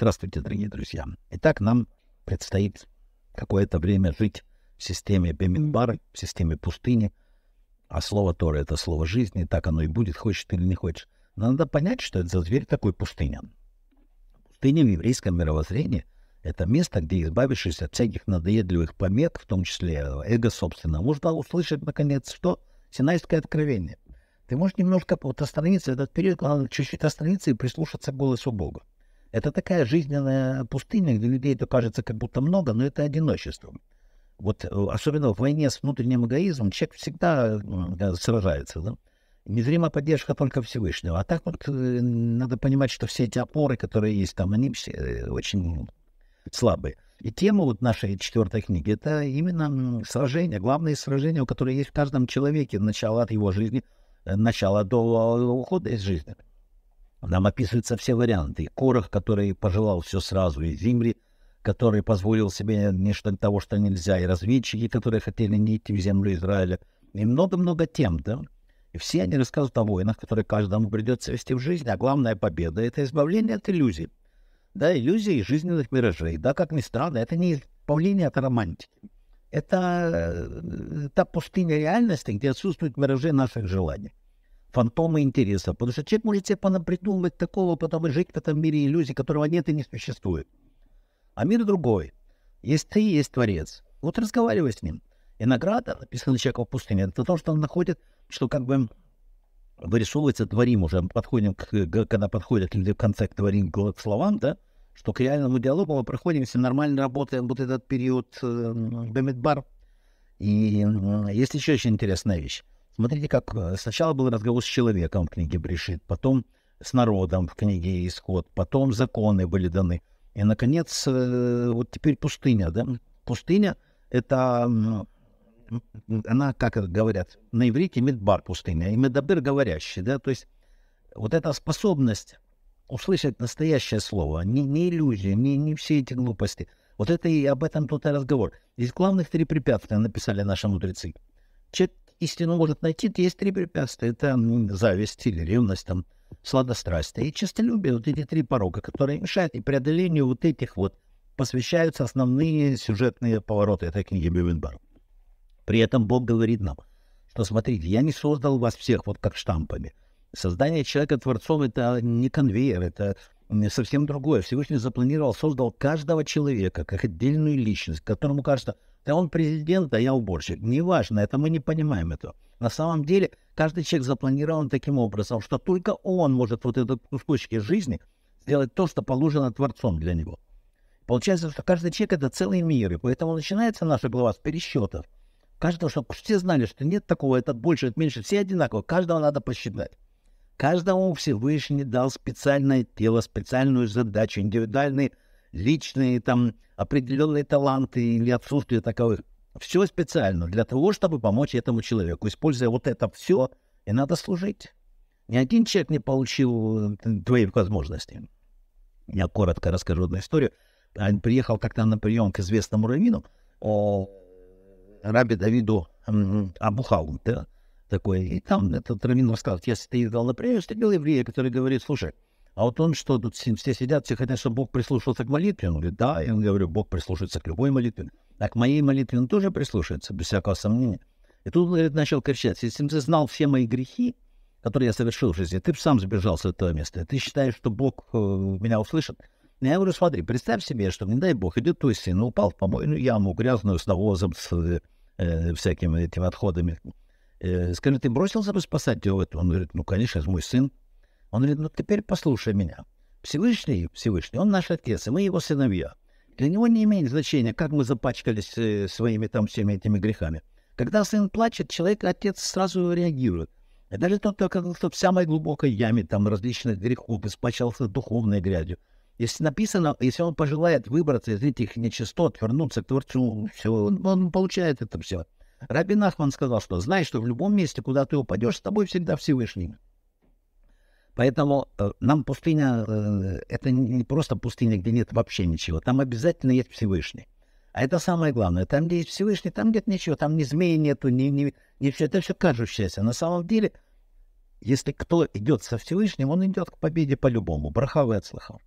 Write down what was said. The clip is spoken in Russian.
Здравствуйте, дорогие друзья. Итак, нам предстоит какое-то время жить в системе Бемидбара, в системе пустыни. А слово Тора — это слово жизни, так оно и будет, хочешь ты или не хочешь. Но надо понять, что это за зверь такой пустыня. Пустыня в еврейском мировоззрении — это место, где, избавившись от всяких надоедливых помет, в том числе эго собственного, можно услышать, наконец, что? Синайское откровение. Ты можешь немножко вот остановиться, этот период, главное, чуть-чуть остановиться и прислушаться к голосу Бога. Это такая жизненная пустыня, где людей это кажется как будто много, но это одиночество. Вот э, особенно в войне с внутренним эгоизмом человек всегда сражается. Да? Незрима поддержка только Всевышнего. А так вот э, надо понимать, что все эти опоры, которые есть там, они все э, очень слабые. И тема вот нашей четвертой книги — это именно сражение, главные сражения, которые есть в каждом человеке, начало от его жизни, начало до ухода из жизни. Нам описываются все варианты. И Корох, который пожелал все сразу, и Зимри, который позволил себе нечто того, что нельзя, и разведчики, которые хотели не идти в землю Израиля, и много-много тем, да? И все они рассказывают о войнах, которые каждому придется вести в жизнь, а главная победа — это избавление от иллюзий. Да, иллюзий и жизненных миражей. Да, как ни странно, это не избавление от романтики. Это э, та пустыня реальности, где отсутствуют миражи наших желаний фантомы интереса. Потому что человек может себе понапридумывать такого, потом и жить в этом мире иллюзий, которого нет и не существует. А мир другой. Есть ты, есть Творец. Вот разговаривай с ним. И награда, написанная человека в пустыне, это то, что он находит, что как бы вырисовывается творим уже. Мы подходим, к, когда подходят люди в конце к творим, к словам, да, что к реальному диалогу мы проходим, если нормально работаем вот этот период э, эм, Бемидбар. И э, есть еще очень интересная вещь. Смотрите, как э, сначала был разговор с человеком в книге Брешит, потом с народом в книге Исход, потом законы были даны. И, наконец, э, вот теперь пустыня, да? Пустыня — это, она, как говорят, на иврите медбар пустыня, и медабер говорящий, да? То есть вот эта способность услышать настоящее слово, не, не иллюзии, не, не все эти глупости. Вот это и об этом тут и разговор. Из главных три препятствия написали наши мудрецы истину может найти, то есть три препятствия. Это ну, зависть или ревность, там, сладострастие и честолюбие. Вот эти три порога, которые мешают. И преодолению вот этих вот посвящаются основные сюжетные повороты этой книги Бивенбар. При этом Бог говорит нам, что смотрите, я не создал вас всех вот как штампами. Создание человека творцом — это не конвейер, это совсем другое. Всевышний запланировал, создал каждого человека как отдельную личность, которому кажется, да он президент, а я уборщик. Неважно, это мы не понимаем этого. На самом деле, каждый человек запланирован таким образом, что только он может вот этот кусочки жизни сделать то, что положено Творцом для него. Получается, что каждый человек – это целый мир, и поэтому начинается наша глава с пересчетов. Каждого, чтобы все знали, что нет такого, это больше, это меньше, все одинаково, каждого надо посчитать. Каждому Всевышний дал специальное тело, специальную задачу, индивидуальные личные там определенные таланты или отсутствие таковых. Все специально для того, чтобы помочь этому человеку. Используя вот это все, и надо служить. Ни один человек не получил э, твои возможности. Я коротко расскажу одну историю. Он приехал как-то на прием к известному раввину, о рабе Давиду Абухалу. Да? такой И там этот Равин рассказывает, если ты издал на премию, встретил еврея, который говорит, слушай, а вот он что, тут все сидят, все хотят, чтобы Бог прислушался к молитве. Он говорит, да, я ему говорю, Бог прислушается к любой молитве. А к моей молитве он тоже прислушается, без всякого сомнения. И тут говорит, начал кричать, если ты знал все мои грехи, которые я совершил в жизни, ты бы сам сбежал с этого места. Ты считаешь, что Бог э, меня услышит? Я говорю, смотри, представь себе, что, не дай бог, идет твой сын, упал в помойную яму, грязную, с навозом, с э, э всякими этими отходами. Э, скажи, ты бросился бы спасать его? Он говорит, ну, конечно, это мой сын. Он говорит, ну, теперь послушай меня. Всевышний, Всевышний, он наш отец, и мы его сыновья. Для него не имеет значения, как мы запачкались э, своими там всеми этими грехами. Когда сын плачет, человек, отец сразу реагирует. И даже тот, кто в самой глубокой яме там различных грехов, испачкался духовной грязью. Если написано, если он пожелает выбраться из этих нечистот, вернуться к Творцу, все, он, он получает это все. Рабин Ахман сказал, что знаешь, что в любом месте, куда ты упадешь, с тобой всегда Всевышний. Поэтому э, нам пустыня э, это не просто пустыня, где нет вообще ничего. Там обязательно есть Всевышний. А это самое главное. Там, где есть Всевышний, там нет ничего. Там ни змеи нету, ни, ни, ни все. Это все кажущееся. На самом деле, если кто идет со Всевышним, он идет к победе по-любому. Брахавы от слыхал.